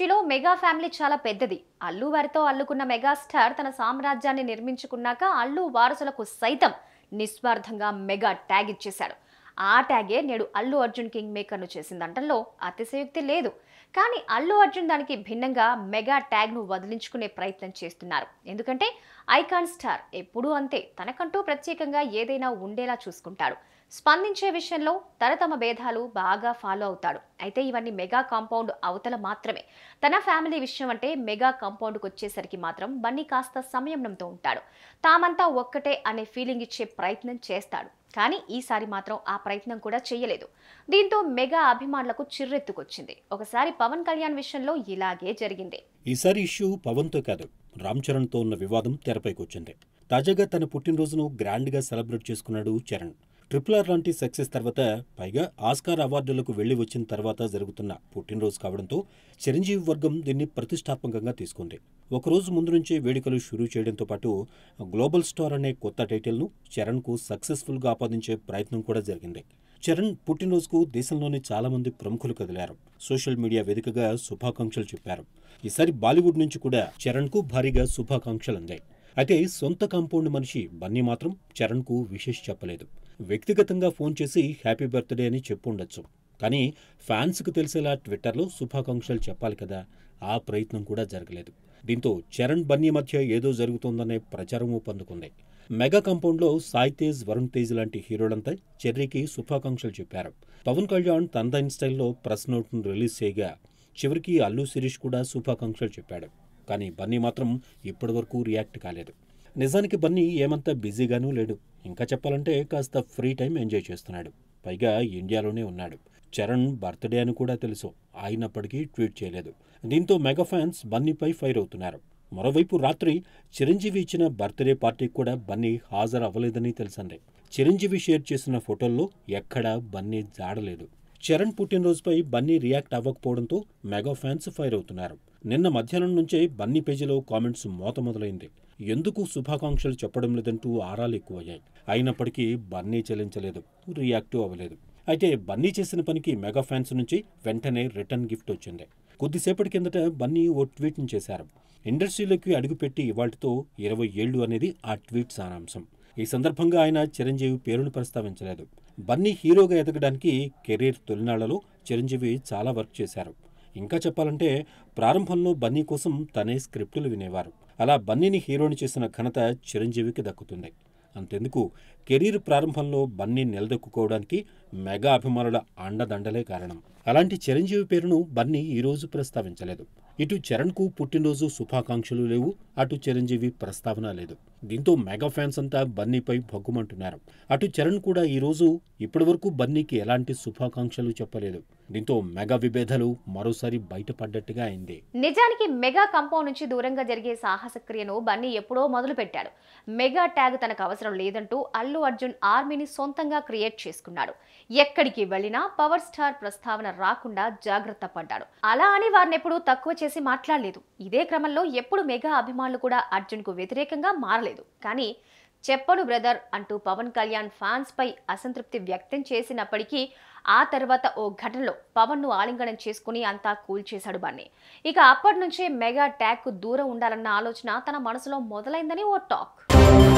ఇండస్ట్రీలో mega family చాలా పెద్దది అల్లు వారితో అల్లుకున్న మెగాస్టార్ తన సామ్రాజ్యాన్ని నిర్మించుకున్నాక అల్లు వారసులకు సైతం నిస్వార్థంగా మెగా ట్యాగ్ ఇచ్చేశాడు ఆ ట్యాగే నేడు అల్లు అర్జున్ కింగ్ మేకర్ను చేసిందంటంలో అతిశయోక్తి లేదు కానీ అల్లు అర్జున్ దానికి భిన్నంగా మెగా ట్యాగ్ను వదిలించుకునే ప్రయత్నం చేస్తున్నారు ఎందుకంటే ఐకాన్ స్టార్ ఎప్పుడూ అంతే తనకంటూ ప్రత్యేకంగా ఏదైనా ఉండేలా చూసుకుంటాడు స్పందించే విషయంలో తరతమ భేదాలు బాగా ఫాలో అవుతాడు అయితే ఇవన్నీ మెగా కాంపౌండ్ అవతల మాత్రమే తన ఫ్యామిలీ విషయం అంటే మెగా కాంపౌండ్కి వచ్చేసరికి మాత్రం బన్నీ కాస్త సంయమనంతో ఉంటాడు తామంతా ఒక్కటే అనే ఫీలింగ్ ఇచ్చే ప్రయత్నం చేస్తాడు కానీ ఈసారి మాత్రం ఆ ప్రయత్నం కూడా చేయలేదు దీంతో మెగా అభిమానులకు చిర్రెత్తుకొచ్చింది ఒకసారి పవన్ కళ్యాణ్ విషయంలో ఇలాగే జరిగింది ఈసారి ఇష్యూ పవన్ తో కాదు రామ్ చరణ్తో ఉన్న వివాదం తెరపైకొచ్చింది తాజాగా తన పుట్టినరోజును గ్రాండ్గా సెలబ్రేట్ చేసుకున్నాడు చరణ్ ట్రిపుల్ ఆర్ లాంటి సక్సెస్ తర్వాత పైగా ఆస్కార్ అవార్డులకు వెళ్లి వచ్చిన తర్వాత జరుగుతున్న పుట్టినరోజు కావడంతో చిరంజీవి వర్గం దీన్ని ప్రతిష్టాత్మకంగా తీసుకుంది ఒకరోజు ముందు నుంచే వేడుకలు షురూ చేయడంతో పాటు గ్లోబల్ స్టార్ అనే కొత్త టైటిల్ను చరణ్కు సక్సెస్ఫుల్గా ఆపాదించే ప్రయత్నం కూడా జరిగింది చరణ్ పుట్టినరోజుకు దేశంలోని చాలామంది ప్రముఖులు కదిలారు సోషల్ మీడియా వేదికగా శుభాకాంక్షలు చెప్పారు ఈసారి బాలీవుడ్ నుంచి కూడా చరణ్కు భారీగా శుభాకాంక్షలు అందాయి అయితే సొంత కాంపౌండ్ మనిషి బన్నీ మాత్రం చరణ్కు విశేష చెప్పలేదు వ్యక్తిగతంగా ఫోన్ చేసి హ్యాపీ బర్త్డే అని చెప్పుండొచ్చు కానీ ఫ్యాన్స్కు తెలిసేలా ట్విట్టర్లో శుభాకాంక్షలు చెప్పాలి కదా ఆ ప్రయత్నం కూడా జరగలేదు దీంతో చరణ్ బన్నీ మధ్య ఏదో జరుగుతోందనే ప్రచారము పందుకుంది మెగా కంపౌండ్లో సాయి తేజ్ వరుణ్ తేజ్ లాంటి హీరోలంతా చెర్రీకి శుభాకాంక్షలు చెప్పారు పవన్ కళ్యాణ్ తనదైన స్టైల్లో ప్రెస్ నోట్ను రిలీజ్ చేయగా చివరికి అల్లు శిరీష్ కూడా శుభాకాంక్షలు చెప్పాడు కానీ బన్నీ మాత్రం ఇప్పటివరకు రియాక్ట్ కాలేదు నిజానికి బన్నీ ఏమంతా బిజీగానూ లేడు ఇంకా చెప్పాలంటే కాస్త ఫ్రీ టైం ఎంజాయ్ చేస్తున్నాడు పైగా ఇండియాలోనే ఉన్నాడు చరణ్ బర్త్డే అని కూడా తెలుసు అయినప్పటికీ ట్వీట్ చేయలేదు దీంతో మెగా ఫ్యాన్స్ బన్నీపై ఫైర్ అవుతున్నారు మరోవైపు రాత్రి చిరంజీవి ఇచ్చిన బర్త్డే పార్టీకి కూడా బన్నీ హాజరు అవ్వలేదని తెలిసిందే చిరంజీవి షేర్ చేసిన ఫోటోల్లో ఎక్కడా బన్నీ జాడలేదు చరణ్ పుట్టినరోజుపై బన్నీ రియాక్ట్ అవ్వకపోవడంతో మెగా ఫ్యాన్స్ ఫైర్ అవుతున్నారు నిన్న మధ్యాహ్నం నుంచే బన్నీ పేజీలో కామెంట్స్ మోత మొదలైంది ఎందుకు శుభాకాంక్షలు చెప్పడం లేదంటూ ఆరాలు ఎక్కువయ్యాయి అయినప్పటికీ బన్నీ చెల్లించలేదు రియాక్టివ్ అవ్వలేదు అయితే బన్నీ చేసిన పనికి మెగా ఫ్యాన్స్ నుంచి వెంటనే రిటర్న్ గిఫ్ట్ వచ్చింది కొద్దిసేపటి కిందట బన్నీ ఓ ట్వీట్ను చేశారు ఇండస్ట్రీలోకి అడుగుపెట్టి ఇవాటితో ఇరవై ఏళ్ళు అనేది ఆ ట్వీట్ సారాంశం ఈ సందర్భంగా ఆయన చిరంజీవి పేరును ప్రస్తావించలేదు బన్నీ హీరోగా ఎదగడానికి కెరీర్ తొలినాళ్లలో చిరంజీవి చాలా వర్క్ చేశారు ఇంకా చెప్పాలంటే ప్రారంభంలో బన్నీ కోసం తనే స్క్రిప్టులు వినేవారు అలా బన్నీని హీరోని చేసిన ఘనత చిరంజీవికి దక్కుతుంది అంతెందుకు కెరీర్ ప్రారంభంలో బన్నీ నిలదొక్కుకోవడానికి మెగా అభిమానుల అండదండలే కారణం అలాంటి చిరంజీవి పేరును బన్నీ ఈరోజు ప్రస్తావించలేదు ఇటు చరణ్కు పుట్టినరోజు శుభాకాంక్షలు లేవు అటు చిరంజీవి ప్రస్తావన లేదు దీంతో మెగా ఫ్యాన్స్ అంతా బన్నీపై భగ్గుమంటున్నారు అటు చరణ్ కూడా ఈరోజు ఇప్పటివరకు బన్నీకి ఎలాంటి శుభాకాంక్షలు చెప్పలేదు దీంతో మెగా విభేదాలు మరోసారి బయటపడ్డట్టుగా అయింది నిజానికి మెగా కంపౌండ్ నుంచి దూరంగా జరిగే సాహస క్రియను బన్నీ ఎప్పుడో మొదలు పెట్టాడు మెగా ట్యాగ్ తనకు అవసరం లేదంటూ అల్లు అర్జున్ ఆర్మీని సొంతంగా క్రియేట్ చేసుకున్నాడు ఎక్కడికి వెళ్ళినా పవర్ స్టార్ ప్రస్తావన రాకుండా జాగ్రత్త పడ్డాడు అలా అని వారిని ఎప్పుడూ తక్కువ చేసి మాట్లాడలేదు ఇదే క్రమంలో ఎప్పుడు మెగా అభిమానులు కూడా అర్జున్ కు వ్యతిరేకంగా మారలేదు కానీ చెప్పను బ్రదర్ అంటూ పవన్ కళ్యాణ్ పై అసంతృప్తి వ్యక్తం చేసినప్పటికీ ఆ తర్వాత ఓ ఘటనలో పవన్ ను ఆలింగనం చేసుకుని అంతా కూల్ చేశాడు బన్నీ ఇక అప్పటి నుంచే మెగా ట్యాగ్కు దూరం ఉండాలన్న ఆలోచన తన మనసులో మొదలైందని ఓ టాక్